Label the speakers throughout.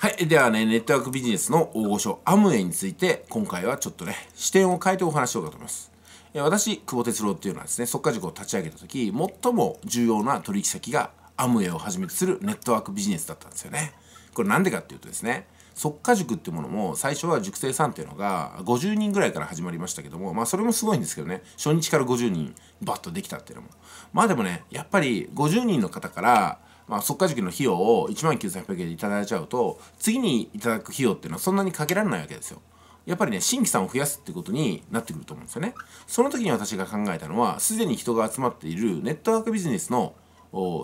Speaker 1: はい。ではね、ネットワークビジネスの大御所、アムウェイについて、今回はちょっとね、視点を変えてお話しようかと思います。え私、久保哲郎っていうのはですね、速化塾を立ち上げた時、最も重要な取引先がアムウェイをはじめとするネットワークビジネスだったんですよね。これなんでかっていうとですね、速化塾っていうものも最初は塾生さんっていうのが50人ぐらいから始まりましたけどもまあそれもすごいんですけどね初日から50人バッとできたっていうのもまあでもねやっぱり50人の方からまあ、即価塾の費用を1万9800円でいただいちゃうと次にいただく費用っていうのはそんなにかけられないわけですよ。やっぱりね新規さんを増やすってことになってくると思うんですよね。その時に私が考えたのはすでに人が集まっているネットワークビジネスの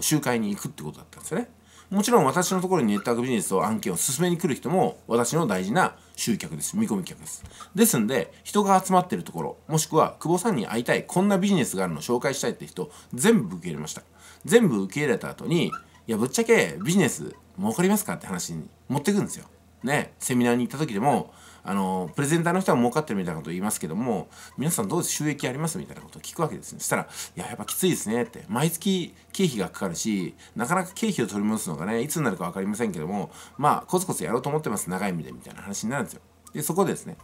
Speaker 1: 集会に行くってことだったんですよね。もちろん私のところにネットワークビジネスを案件を進めに来る人も私の大事な集客です。見込み客です。ですんで、人が集まってるところ、もしくは久保さんに会いたい、こんなビジネスがあるのを紹介したいって人、全部受け入れました。全部受け入れた後に、いやぶっちゃけビジネス儲かりますかって話に持ってくんですよ。ねセミナーに行った時でもあのプレゼンターの人は儲かってるみたいなことを言いますけども皆さんどうです収益ありますみたいなことを聞くわけですねそしたら「いややっぱきついですね」って毎月経費がかかるしなかなか経費を取り戻すのがねいつになるか分かりませんけどもまあコツコツやろうと思ってます長い目でみたいな話になるんですよでそこでですね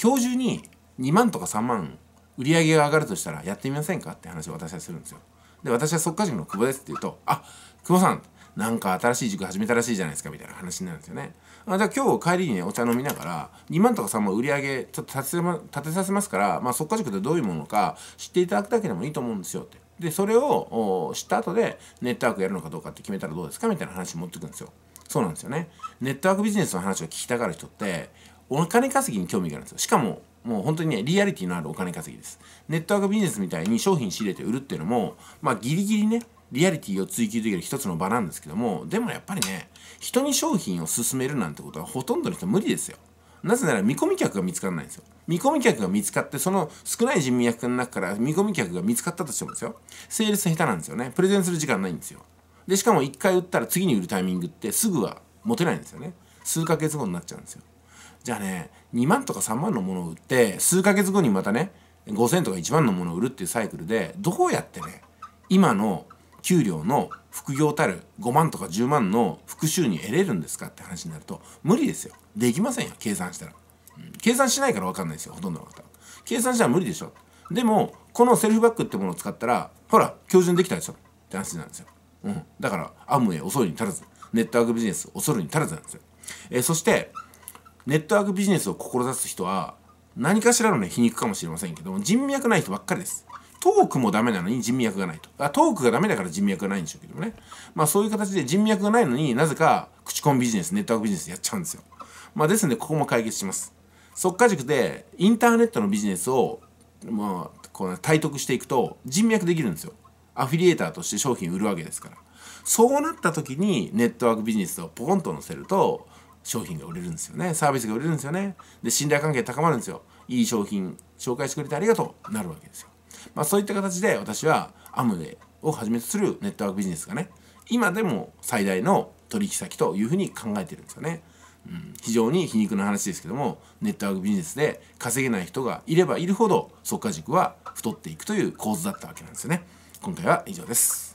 Speaker 1: 今日中に2万とか3万売り上げが上がるとしたらやってみませんかって話を私はするんですよで私は即価塾の久保ですって言うと「あ久保さん、なんか新しい塾始めたらしいじゃないですかみたいな話になるんですよね。あじゃあ今日帰りにねお茶飲みながら2万とか3万売り上げちょっと立て,、ま、立てさせますから、まあ、っか。塾ってどういうものか知っていただくだけでもいいと思うんですよって。でそれを知った後でネットワークやるのかどうかって決めたらどうですかみたいな話持ってくんですよ。そうなんですよね。ネットワークビジネスの話を聞きたがる人ってお金稼ぎに興味があるんですよ。しかももう本当にねリアリティのあるお金稼ぎです。ネットワークビジネスみたいに商品仕入れて売るっていうのもまあギリギリねリアリティを追求できる一つの場なんですけども、でもやっぱりね、人に商品を勧めるなんてことはほとんどの人無理ですよ。なぜなら見込み客が見つからないんですよ。見込み客が見つかって、その少ない人脈の中から見込み客が見つかったとしてもですよ。セールス下手なんですよね。プレゼンする時間ないんですよ。で、しかも1回売ったら次に売るタイミングってすぐは持てないんですよね。数ヶ月後になっちゃうんですよ。じゃあね、2万とか3万のものを売って、数ヶ月後にまたね、5000とか1万のものを売るっていうサイクルで、どうやってね、今の給料の副業たる5万とか10万の副収入得れるんですかって話になると無理ですよできませんよ計算したら、うん、計算しないから分かんないですよほとんどの方計算したら無理でしょでもこのセルフバックってものを使ったらほら標準できたでしょって話なんですよ、うん、だからアムウェイ恐るに足らずネットワークビジネス恐るに足らずなんですよ、えー、そしてネットワークビジネスを志す人は何かしらのね皮肉かもしれませんけども人脈ない人ばっかりですトークもダメなのに人脈がないと。あトークがダメだから人脈がないんでしょうけどもね。まあそういう形で人脈がないのになぜか口コミビジネス、ネットワークビジネスやっちゃうんですよ。まあですね、でここも解決します。っか、塾でインターネットのビジネスを、まあ、こう体得していくと人脈できるんですよ。アフィリエーターとして商品売るわけですから。そうなった時にネットワークビジネスをポコンと載せると商品が売れるんですよね。サービスが売れるんですよね。で、信頼関係高まるんですよ。いい商品紹介してくれてありがとうなるわけですよ。まあ、そういった形で私はアムウェイをはじめとするネットワークビジネスがね今でも最大の取引先というふうに考えてるんですよね。うん、非常に皮肉な話ですけどもネットワークビジネスで稼げない人がいればいるほどっか軸は太っていくという構図だったわけなんですよね。今回は以上です。